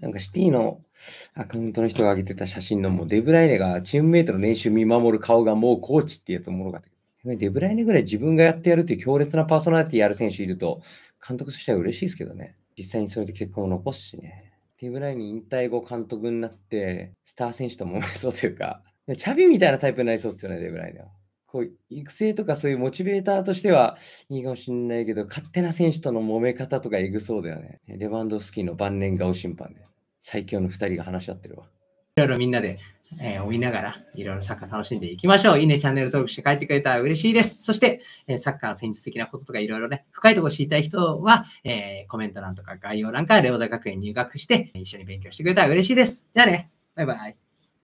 なんかシティのアカウントの人が上げてた写真のもうデブライネがチームメイトの練習見守る顔がもうコーチってやつもろかったけど、デブライネぐらい自分がやってやるっていう強烈なパーソナリティやる選手いると、監督としては嬉しいですけどね。実際にそれで結果を残すしね。デブライネ引退後監督になって、スター選手と揉めそうというか、チャビみたいなタイプになりそうですよね、デブライネは。こう育成とかそういうモチベーターとしてはいいかもしれないけど、勝手な選手との揉め方とかえぐそうだよね。レバンドフスキーの晩年顔審判で。最強の2人が話し合ってるわ。いろいろみんなで、えー、追いながら、いろいろサッカー楽しんでいきましょう。いいね、チャンネル登録して帰ってくれたら嬉しいです。そして、えー、サッカー戦術的なこととかいろいろね、深いところ知りたい人は、えー、コメント欄とか概要欄からレオザ学園入学して、一緒に勉強してくれたら嬉しいです。じゃあね、バイバイ。